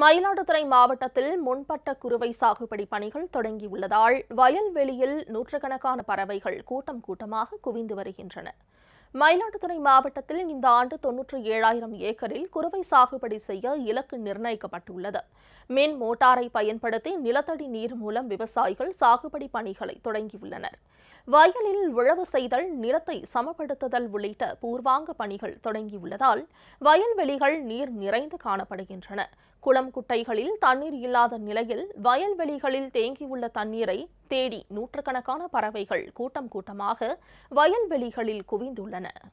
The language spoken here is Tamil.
மயிலாடுதுறை மாவட்டத்தில் முன்பட்ட குறுவை சாகுபடி பணிகள் தொடங்கியுள்ளதால் வயல்வெளியில் நூற்றுக்கணக்கான பறவைகள் கூட்டம் கூட்டமாக குவிந்து வருகின்றன மயிலாடுதுறை மாவட்டத்தில் இந்த ஆண்டு தொன்னூற்றி ஏழாயிரம் ஏக்கரில் குறுவை சாகுபடி செய்ய இலக்கு நிர்ணயிக்கப்பட்டுள்ளது மின் மோட்டாரை பயன்படுத்தி நிலத்தடி நீர் மூலம் விவசாயிகள் சாகுபடி பணிகளை தொடங்கியுள்ளனர் வயலில் உழவு செய்தல் நிலத்தை சமப்படுத்துதல் உள்ளிட்ட பூர்வாங்க பணிகள் தொடங்கியுள்ளதால் வயல்வெளிகள் நீர் நிறைந்து காணப்படுகின்றன குளம் குட்டைகளில் தண்ணீர் இல்லாத நிலையில் வயல்வெளிகளில் தேங்கியுள்ள தண்ணீரை தேடி நூற்றுக்கணக்கான பறவைகள் கூட்டம் கூட்டமாக வயல்வெளிகளில் குவிந்துள்ளன Anna.